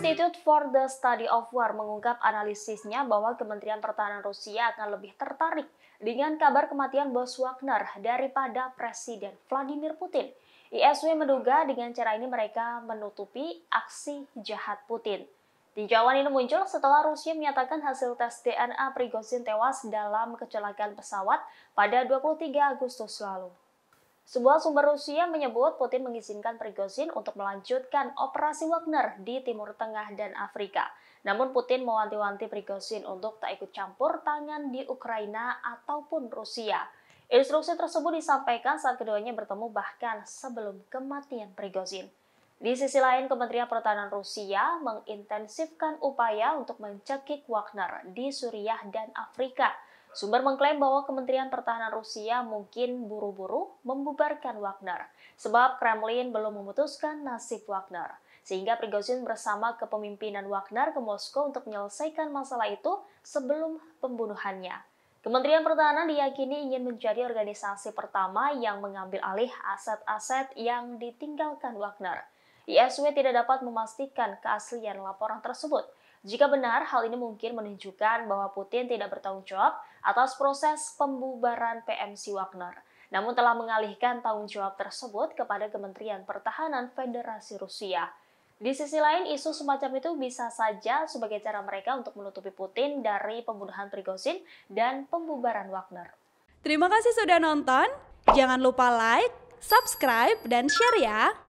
Institute for the Study of War mengungkap analisisnya bahwa Kementerian Pertahanan Rusia akan lebih tertarik dengan kabar kematian bos Wagner daripada Presiden Vladimir Putin. ISW menduga dengan cara ini mereka menutupi aksi jahat Putin. Tinjauan ini muncul setelah Rusia menyatakan hasil tes DNA Prigozhin tewas dalam kecelakaan pesawat pada 23 Agustus lalu. Sebuah sumber Rusia menyebut Putin mengizinkan Prigozhin untuk melanjutkan operasi Wagner di Timur Tengah dan Afrika. Namun Putin mewanti-wanti Prigozhin untuk tak ikut campur tangan di Ukraina ataupun Rusia. Instruksi tersebut disampaikan saat keduanya bertemu bahkan sebelum kematian Prigozhin. Di sisi lain, Kementerian Pertahanan Rusia mengintensifkan upaya untuk mencekik Wagner di Suriah dan Afrika Sumber mengklaim bahwa Kementerian Pertahanan Rusia mungkin buru-buru membubarkan Wagner, sebab Kremlin belum memutuskan nasib Wagner. Sehingga Prigozhin bersama kepemimpinan Wagner ke Moskow untuk menyelesaikan masalah itu sebelum pembunuhannya. Kementerian Pertahanan diyakini ingin menjadi organisasi pertama yang mengambil alih aset-aset yang ditinggalkan Wagner. ISW tidak dapat memastikan keaslian laporan tersebut, jika benar, hal ini mungkin menunjukkan bahwa Putin tidak bertanggung jawab atas proses pembubaran PMC Wagner, namun telah mengalihkan tanggung jawab tersebut kepada Kementerian Pertahanan Federasi Rusia. Di sisi lain, isu semacam itu bisa saja sebagai cara mereka untuk menutupi Putin dari pembunuhan Prigozhin dan pembubaran Wagner. Terima kasih sudah nonton. Jangan lupa like, subscribe, dan share ya.